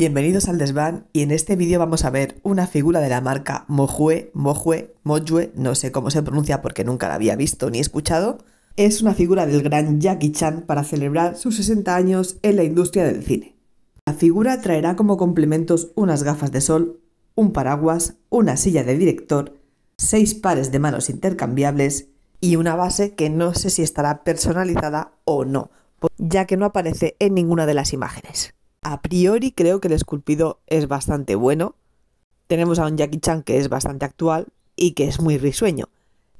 Bienvenidos al desván y en este vídeo vamos a ver una figura de la marca Mojue, Mojue, Mojue, no sé cómo se pronuncia porque nunca la había visto ni escuchado. Es una figura del gran Jackie Chan para celebrar sus 60 años en la industria del cine. La figura traerá como complementos unas gafas de sol, un paraguas, una silla de director, seis pares de manos intercambiables y una base que no sé si estará personalizada o no, ya que no aparece en ninguna de las imágenes. A priori creo que el esculpido es bastante bueno. Tenemos a un Jackie Chan que es bastante actual y que es muy risueño.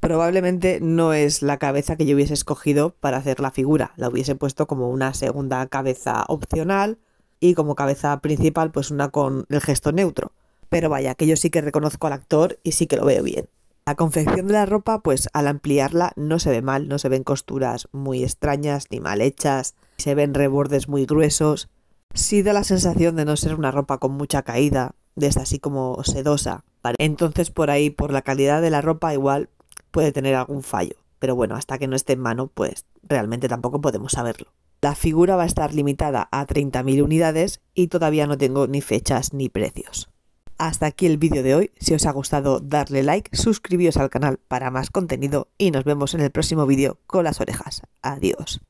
Probablemente no es la cabeza que yo hubiese escogido para hacer la figura. La hubiese puesto como una segunda cabeza opcional y como cabeza principal pues una con el gesto neutro. Pero vaya, que yo sí que reconozco al actor y sí que lo veo bien. La confección de la ropa, pues al ampliarla no se ve mal, no se ven costuras muy extrañas ni mal hechas, se ven rebordes muy gruesos, si da la sensación de no ser una ropa con mucha caída, de esta así como sedosa. Entonces por ahí, por la calidad de la ropa, igual puede tener algún fallo. Pero bueno, hasta que no esté en mano, pues realmente tampoco podemos saberlo. La figura va a estar limitada a 30.000 unidades y todavía no tengo ni fechas ni precios. Hasta aquí el vídeo de hoy. Si os ha gustado, darle like, suscribiros al canal para más contenido y nos vemos en el próximo vídeo con las orejas. Adiós.